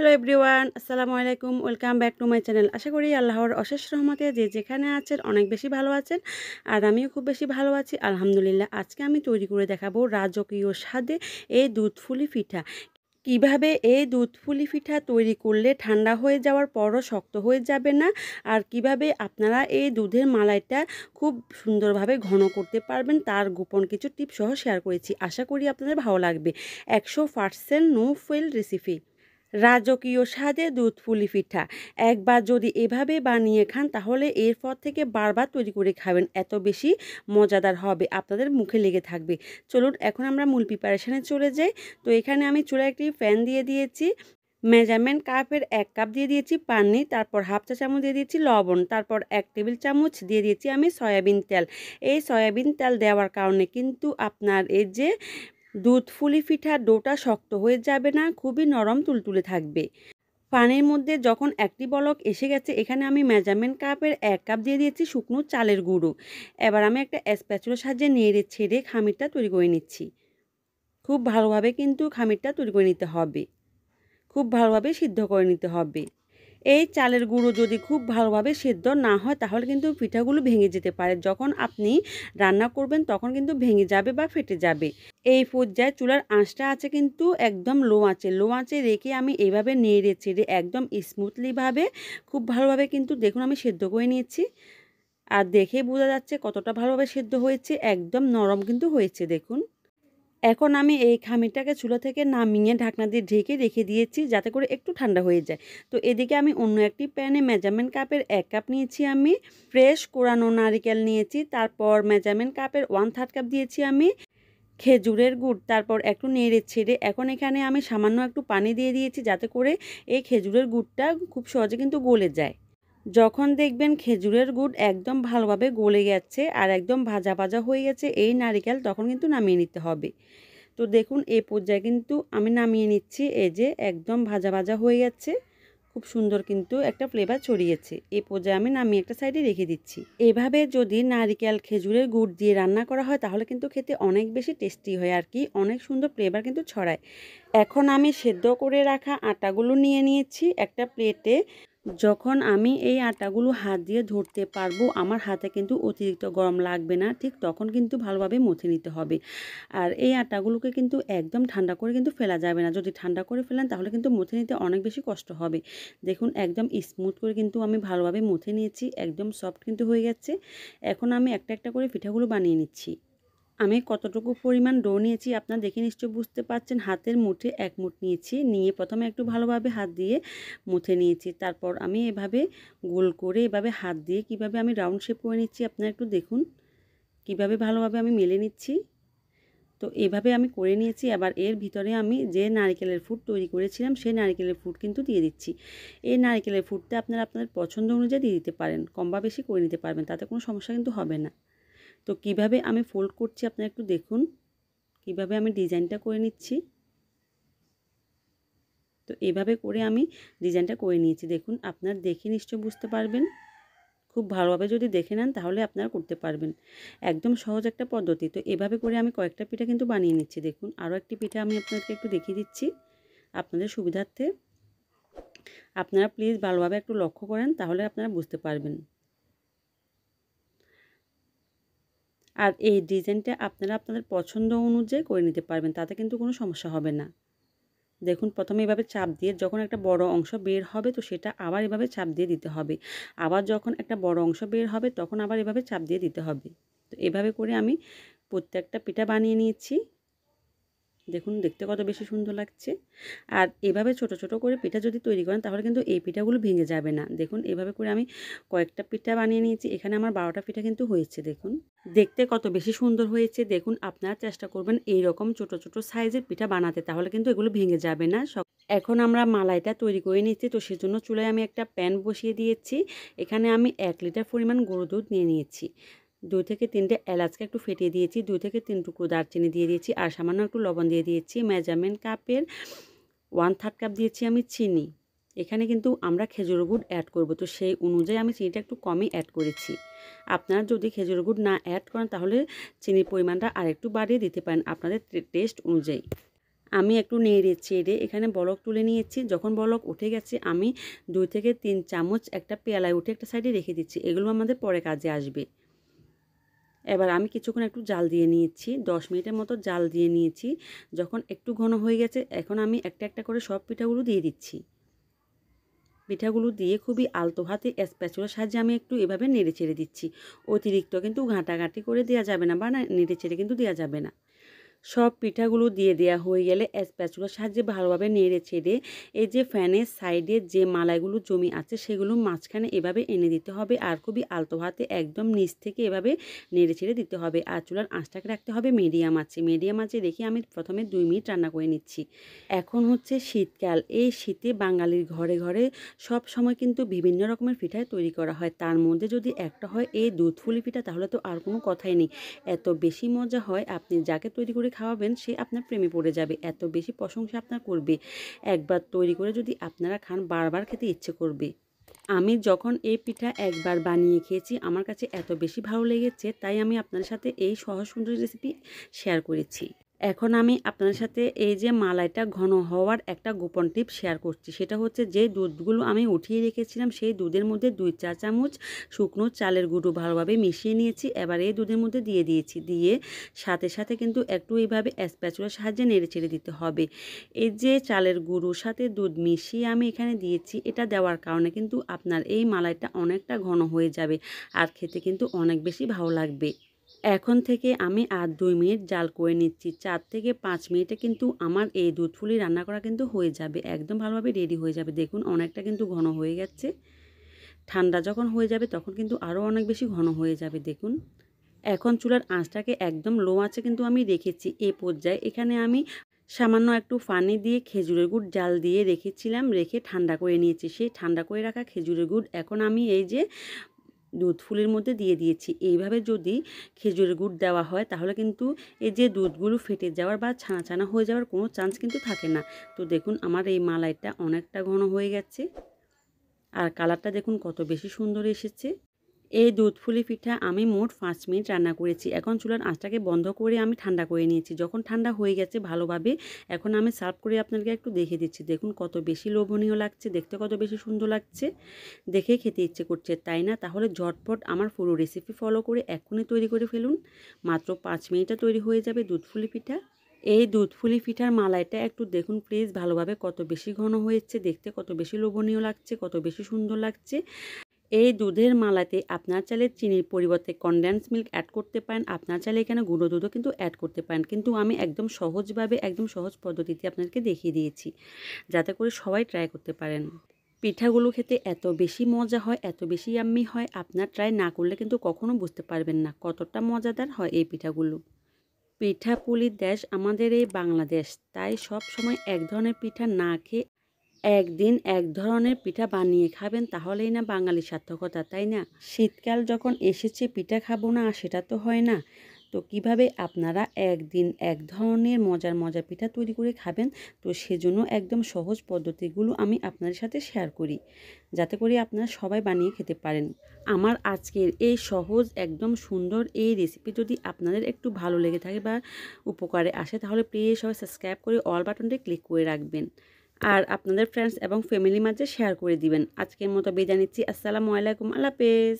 hello everyone আসসালামু আলাইকুম welcome back to my channel আশা করি আল্লাহর অশেষ রহমতে যে যেখানে আছেন অনেক বেশি ভালো আছেন আর আমিও খুব বেশি ভালো আছি আলহামদুলিল্লাহ আজকে আমি তৈরি করে দেখাবো রাজকীয় স্বাদে এই দুধ ফুলি পিঠা কিভাবে এই দুধ ফুলি পিঠা তৈরি করলে ঠান্ডা হয়ে যাওয়ার পরও শক্ত হয়ে যাবে না আর কিভাবে আপনারা এই দুধের মালাইটা খুব সুন্দরভাবে ঘন করতে পারবেন তার গোপন কিছু টিপসহ শেয়ার করেছি আশা করি আপনাদের ভালো লাগবে একশো পার্সেন্ট নো ফেল রেসিপি রাজকীয় স্বাদে দুধ পিঠা একবার যদি এভাবে বানিয়ে খান তাহলে এরপর থেকে বারবার তৈরি করে খাবেন এত বেশি মজাদার হবে আপনাদের মুখে লেগে থাকবে চলুন এখন আমরা মূল প্রিপারেশানে চলে যাই তো এখানে আমি চুলা একটি ফ্যান দিয়ে দিয়েছি মেজারমেন্ট কাপের এক কাপ দিয়ে দিয়েছি পানি তারপর হাফ চা চামচ দিয়ে দিয়েছি লবণ তারপর এক টেবিল চামচ দিয়ে দিয়েছি আমি সয়াবিন তেল এই সয়াবিন তেল দেওয়ার কারণে কিন্তু আপনার এই যে দুধ ফুলি ডোটা শক্ত হয়ে যাবে না খুবই নরম তুলতুলে থাকবে পানের মধ্যে যখন একটি বলক এসে গেছে এখানে আমি মেজারমেন্ট কাপের এক কাপ দিয়ে দিয়েছি শুকনো চালের গুঁড়ো এবার আমি একটা স্প্যাচুর সাহায্যে নেড়ে ছেড়ে খামিরটা তৈরি করে নিচ্ছি খুব ভালোভাবে কিন্তু খামিরটা তৈরি করে নিতে হবে খুব ভালোভাবে সিদ্ধ করে নিতে হবে এই চালের গুঁড়ো যদি খুব ভালোভাবে সেদ্ধ না হয় তাহলে কিন্তু পিঠাগুলো ভেঙে যেতে পারে যখন আপনি রান্না করবেন তখন কিন্তু ভেঙে যাবে বা ফেটে যাবে এই পর্যায়ে চুলার আঁচটা আছে কিন্তু একদম লো আঁচে লো আঁচে রেখে আমি এইভাবে নেড়ে ছেড়ে একদম স্মুথলিভাবে খুব ভালোভাবে কিন্তু দেখুন আমি সেদ্ধ করে নিয়েছি আর দেখে বোঝা যাচ্ছে কতটা ভালোভাবে সেদ্ধ হয়েছে একদম নরম কিন্তু হয়েছে দেখুন এখন আমি এই খামিরটাকে চুলা থেকে নামিয়ে ঢাকনা দিয়ে ঢেকে রেখে দিয়েছি যাতে করে একটু ঠান্ডা হয়ে যায় তো এদিকে আমি অন্য একটি প্যানে মেজারমেন্ট কাপের এক কাপ নিয়েছি আমি ফ্রেশ কোরানো নারিকেল নিয়েছি তারপর মেজারমেন্ট কাপের ওয়ান থার্ড কাপ দিয়েছি আমি খেজুরের গুড় তারপর একটু নেড়ে ছেড়ে এখন এখানে আমি সামান্য একটু পানি দিয়ে দিয়েছি যাতে করে এই খেজুরের গুড়টা খুব সহজে কিন্তু গলে যায় যখন দেখবেন খেজুরের গুড় একদম ভালোভাবে গলে গেছে আর একদম ভাজা ভাজা হয়ে গেছে এই নারিকেল তখন কিন্তু নামিয়ে নিতে হবে তো দেখুন এই পর্যায়ে কিন্তু আমি নামিয়ে নিচ্ছি এই যে একদম ভাজা ভাজা হয়ে যাচ্ছে খুব সুন্দর কিন্তু একটা ফ্লেভার ছড়িয়েছে এই পর্যায়ে আমি নামিয়ে একটা সাইডে রেখে দিচ্ছি এভাবে যদি নারিকেল খেজুরের গুড় দিয়ে রান্না করা হয় তাহলে কিন্তু খেতে অনেক বেশি টেস্টি হয় আর কি অনেক সুন্দর ফ্লেভার কিন্তু ছড়ায় এখন আমি সেদ্ধ করে রাখা আটাগুলো নিয়ে নিয়েছি একটা প্লেটে যখন আমি এই আটাগুলো হাত দিয়ে ধরতে পারবো আমার হাতে কিন্তু অতিরিক্ত গরম লাগবে না ঠিক তখন কিন্তু ভালোভাবে মুছে নিতে হবে আর এই আটাগুলোকে কিন্তু একদম ঠান্ডা করে কিন্তু ফেলা যাবে না যদি ঠান্ডা করে ফেলেন তাহলে কিন্তু মুছে নিতে অনেক বেশি কষ্ট হবে দেখুন একদম স্মুথ করে কিন্তু আমি ভালোভাবে মুছে নিয়েছি একদম সফট কিন্তু হয়ে গেছে এখন আমি একটা একটা করে পিঠাগুলো বানিয়ে নিচ্ছি আমি কতটুকু পরিমাণ ডো নিয়েছি আপনার দেখে নিশ্চয় বুঝতে পারছেন হাতের মুঠে এক মুঠ নিয়েছি নিয়ে প্রথমে একটু ভালোভাবে হাত দিয়ে মুঠে নিয়েছি তারপর আমি এভাবে গোল করে এভাবে হাত দিয়ে কিভাবে আমি রাউন্ড শেপ করে নিচ্ছি আপনারা একটু দেখুন কিভাবে ভালোভাবে আমি মেলে নিচ্ছি তো এভাবে আমি করে নিয়েছি এবার এর ভিতরে আমি যে নারিকেলের ফুড তৈরি করেছিলাম সেই নারিকেলের ফুড কিন্তু দিয়ে দিচ্ছি এই নারিকেলের ফুডটা আপনারা আপনাদের পছন্দ অনুযায়ী দিয়ে দিতে পারেন কম বা বেশি করে নিতে পারবেন তাতে কোনো সমস্যা কিন্তু হবে না তো কিভাবে আমি ফোল্ড করছি আপনারা একটু দেখুন কিভাবে আমি ডিজাইনটা করে নিচ্ছি তো এভাবে করে আমি ডিজাইনটা করে নিয়েছি দেখুন আপনার দেখে নিশ্চয় বুঝতে পারবেন খুব ভালোভাবে যদি দেখে নেন তাহলে আপনারা করতে পারবেন একদম সহজ একটা পদ্ধতি তো এভাবে করে আমি কয়েকটা পিঠা কিন্তু বানিয়ে নিচ্ছি দেখুন আরও একটি পিঠা আমি আপনাদেরকে একটু দেখিয়ে দিচ্ছি আপনাদের সুবিধার্থে আপনারা প্লিজ ভালোভাবে একটু লক্ষ্য করেন তাহলে আপনারা বুঝতে পারবেন আর এই ডিজাইনটা আপনারা আপনাদের পছন্দ অনুযায়ী করে নিতে পারবেন তাতে কিন্তু কোনো সমস্যা হবে না দেখুন প্রথমে এভাবে চাপ দিয়ে যখন একটা বড় অংশ বের হবে তো সেটা আবার এভাবে চাপ দিয়ে দিতে হবে আবার যখন একটা বড় অংশ বের হবে তখন আবার এভাবে চাপ দিয়ে দিতে হবে তো এভাবে করে আমি প্রত্যেকটা পিঠা বানিয়ে নিয়েছি দেখুন দেখতে কত বেশি সুন্দর লাগছে আর এভাবে ছোট ছোট করে পিঠা যদি তৈরি করেন তাহলে কিন্তু এই পিঠাগুলো ভেঙে যাবে না দেখুন এভাবে করে আমি কয়েকটা পিঠা বানিয়ে নিয়েছি এখানে আমার বারোটা পিঠা কিন্তু হয়েছে দেখুন দেখতে কত বেশি সুন্দর হয়েছে দেখুন আপনারা চেষ্টা করবেন এই রকম ছোট ছোট সাইজের পিঠা বানাতে তাহলে কিন্তু এগুলো ভেঙে যাবে না এখন আমরা মালাইটা তৈরি করে নিচ্ছি তো সেজন্য চুলায় আমি একটা প্যান বসিয়ে দিয়েছি এখানে আমি এক লিটার পরিমাণ গরু দুধ নিয়ে নিয়েছি দুই থেকে তিনটে এলাচকে একটু ফেটিয়ে দিয়েছি দুই থেকে তিন টুকু দারচিনি দিয়ে দিয়েছি আর সামান্য একটু লবণ দিয়ে দিয়েছি মেজারমেন্ট কাপের ওয়ান থার্ড কাপ দিয়েছি আমি চিনি এখানে কিন্তু আমরা খেজুর গুড় অ্যাড করব তো সেই অনুযায়ী আমি চিনিটা একটু কমই অ্যাড করেছি আপনারা যদি খেজুর গুড় না অ্যাড করেন তাহলে চিনির পরিমাণটা আরেকটু বাড়িয়ে দিতে পারেন আপনাদের টেস্ট অনুযায়ী আমি একটু নেড়ে এড়ে এখানে বলক তুলে নিয়েছি যখন বলক উঠে গেছে আমি দুই থেকে তিন চামচ একটা পেয়ালায় উঠে একটা সাইডে রেখে দিচ্ছি এগুলো আমাদের পরে কাজে আসবে এবার আমি কিছুক্ষণ একটু জাল দিয়ে নিয়েছি দশ মিনিটের মতো জাল দিয়ে নিয়েছি যখন একটু ঘন হয়ে গেছে এখন আমি একটা একটা করে সব পিঠাগুলো দিয়ে দিচ্ছি পিঠাগুলো দিয়ে খুবই আলতো হাতে স্প্যাচুলার সাহায্যে আমি একটু এভাবে নেড়ে ছেড়ে দিচ্ছি অতিরিক্ত কিন্তু ঘাঁটাঘাঁটি করে দেওয়া যাবে না বা নেড়ে ছেড়ে কিন্তু দেওয়া যাবে না সব পিঠাগুলো দিয়ে দেওয়া হয়ে গেলে স্প্যাচুলার সাহায্যে ভালোভাবে নেড়ে ছেড়ে এই যে ফ্যানের সাইডে যে মালাইগুলো জমি আছে সেগুলো মাঝখানে এভাবে এনে দিতে হবে আর খুবই আলতো হাতে একদম নিচ থেকে এভাবে নেড়ে ছেড়ে দিতে হবে আর চুলার আঁচটাকে রাখতে হবে মিডিয়াম আছে মিডিয়াম আছে রেখে আমি প্রথমে দুই মিনিট রান্না করে নিচ্ছি এখন হচ্ছে শীতকাল এই শীতে বাঙালির ঘরে ঘরে সব সময় কিন্তু বিভিন্ন রকমের পিঠায় তৈরি করা হয় তার মধ্যে যদি একটা হয় এই দুধফুলি পিঠা তাহলে তো আর কোনো কথাই নেই এত বেশি মজা হয় আপনি যাকে তৈরি করে করে খাওয়াবেন সে আপনার প্রেমে পড়ে যাবে এত বেশি প্রশংসা আপনার করবে একবার তৈরি করে যদি আপনারা খান বারবার খেতে ইচ্ছে করবে আমি যখন এই পিঠা একবার বানিয়ে খেয়েছি আমার কাছে এত বেশি ভালো লেগেছে তাই আমি আপনার সাথে এই সহজ সুন্দর রেসিপি শেয়ার করেছি এখন আমি আপনাদের সাথে এই যে মালাইটা ঘন হওয়ার একটা গোপন টিপ শেয়ার করছি সেটা হচ্ছে যে দুধগুলো আমি উঠিয়ে রেখেছিলাম সেই দুধের মধ্যে দুই চা চামচ শুকনো চালের গুঁড়ো ভালোভাবে মিশিয়ে নিয়েছি এবার এই দুধের মধ্যে দিয়ে দিয়েছি দিয়ে সাথে সাথে কিন্তু একটু এইভাবে স্প্যাচুলার সাহায্যে নেড়ে ছেড়ে দিতে হবে এই যে চালের গুঁড়োর সাথে দুধ মিশিয়ে আমি এখানে দিয়েছি এটা দেওয়ার কারণে কিন্তু আপনার এই মালাইটা অনেকটা ঘন হয়ে যাবে আর খেতে কিন্তু অনেক বেশি ভালো লাগবে এখন থেকে আমি আর দুই মিনিট জাল করে নিচ্ছি চার থেকে পাঁচ মিনিটে কিন্তু আমার এই দুধ ফুলি রান্না করা কিন্তু হয়ে যাবে একদম ভালোভাবে রেডি হয়ে যাবে দেখুন অনেকটা কিন্তু ঘন হয়ে গেছে ঠান্ডা যখন হয়ে যাবে তখন কিন্তু আরও অনেক বেশি ঘন হয়ে যাবে দেখুন এখন চুলার আঁচটাকে একদম লো আঁচে কিন্তু আমি রেখেছি এ পর্যায়ে এখানে আমি সামান্য একটু পানি দিয়ে খেজুরের গুড় জাল দিয়ে রেখেছিলাম রেখে ঠান্ডা করে নিয়েছি সেই ঠান্ডা করে রাখা খেজুরের গুড় এখন আমি এই যে দুধ ফুলের মধ্যে দিয়ে দিয়েছি এইভাবে যদি খেজুরের গুড় দেওয়া হয় তাহলে কিন্তু এই যে দুধগুলো ফেটে যাওয়ার বা ছানা ছানা হয়ে যাওয়ার কোনো চান্স কিন্তু থাকে না তো দেখুন আমার এই মালাইটা অনেকটা ঘন হয়ে গেছে আর কালারটা দেখুন কত বেশি সুন্দর এসেছে এই দুধ ফুলি পিঠা আমি মোট পাঁচ মিনিট রান্না করেছি এখন চুলার আঁচটাকে বন্ধ করে আমি ঠান্ডা করে নিয়েছি যখন ঠান্ডা হয়ে গেছে ভালোভাবে এখন আমি সার্ভ করে আপনাকে একটু দেখে দিচ্ছি দেখুন কত বেশি লোভনীয় লাগছে দেখতে কত বেশি সুন্দর লাগছে দেখে খেতে ইচ্ছে করছে তাই না তাহলে ঝটপট আমার পুরো রেসিপি ফলো করে এখনই তৈরি করে ফেলুন মাত্র পাঁচ মিনিটে তৈরি হয়ে যাবে দুধ ফুলি পিঠা এই দুধ ফুলি পিঠার মালাইটা একটু দেখুন প্লিজ ভালোভাবে কত বেশি ঘন হয়েছে দেখতে কত বেশি লোভনীয় লাগছে কত বেশি সুন্দর লাগছে এই দুধের মালাতে আপনার চালের চিনির পরিবর্তে কনডেন্স মিল্ক অ্যাড করতে পারেন আপনার চালে এখানে গুঁড়ো দুধও কিন্তু অ্যাড করতে পারেন কিন্তু আমি একদম সহজভাবে একদম সহজ পদ্ধতিতে আপনাকে দেখিয়ে দিয়েছি যাতে করে সবাই ট্রাই করতে পারেন পিঠাগুলো খেতে এত বেশি মজা হয় এত বেশি আম্মি হয় আপনার ট্রাই না করলে কিন্তু কখনো বুঝতে পারবেন না কতটা মজাদার হয় এই পিঠাগুলো পিঠাপুলির দেশ আমাদের এই বাংলাদেশ তাই সব সময় এক ধরনের পিঠা না খেয়ে একদিন এক ধরনের পিঠা বানিয়ে খাবেন তাহলেই না বাঙালি সার্থকতা তাই না শীতকাল যখন এসেছে পিঠা খাবো না সেটা তো হয় না তো কিভাবে আপনারা একদিন এক ধরনের মজার মজার পিঠা তৈরি করে খাবেন তো সেজন্য একদম সহজ পদ্ধতিগুলো আমি আপনাদের সাথে শেয়ার করি যাতে করে আপনারা সবাই বানিয়ে খেতে পারেন আমার আজকের এই সহজ একদম সুন্দর এই রেসিপি যদি আপনাদের একটু ভালো লেগে থাকে বা উপকারে আসে তাহলে প্লিজ সবাই সাবস্ক্রাইব করে অল বাটনটি ক্লিক করে রাখবেন আর আপনাদের ফ্রেন্ডস এবং ফ্যামিলির মাঝে শেয়ার করে দিবেন আজকের মতো বিদায় নিচ্ছি আসসালামু আলাইকুম আল্লাহ পেজ